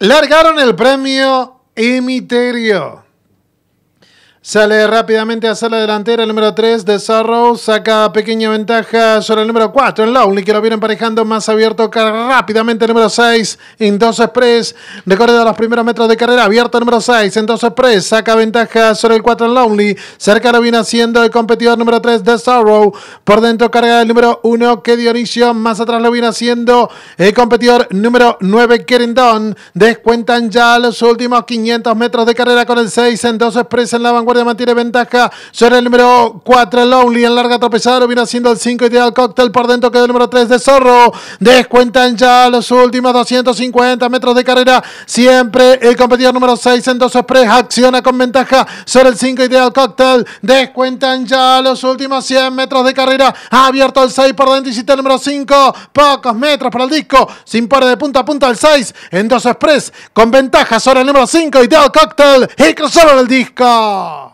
Largaron el premio Emiterio. Sale rápidamente hacer la delantera el número 3 de Sorrow, saca pequeña ventaja sobre el número 4 en Lowly, que lo viene emparejando más abierto rápidamente el número 6 en 2 Express, los primeros metros de carrera, abierto el número 6 en 2 Express, saca ventaja sobre el 4 en Lonely, cerca lo viene haciendo el competidor número 3 de Sorrow, por dentro carga el número 1 que Dionisio, más atrás lo viene haciendo el competidor número 9 Kerendon, descuentan ya los últimos 500 metros de carrera con el 6 en 2 Express en la vanguardia guardia mantiene ventaja sobre el número 4, Lonely, en larga tropezada, viene haciendo el 5 Ideal Cocktail, cóctel por dentro, queda el número 3 de Zorro. Descuentan ya los últimos 250 metros de carrera. Siempre el competidor número 6 en dos express acciona con ventaja sobre el 5 Ideal Cocktail cóctel. Descuentan ya los últimos 100 metros de carrera. Ha abierto el 6 por dentro y el número 5. Pocos metros para el disco. Sin par de punta a punta el 6 en 2 express con ventaja sobre el número 5 Ideal Cocktail cóctel y cruzaron el disco.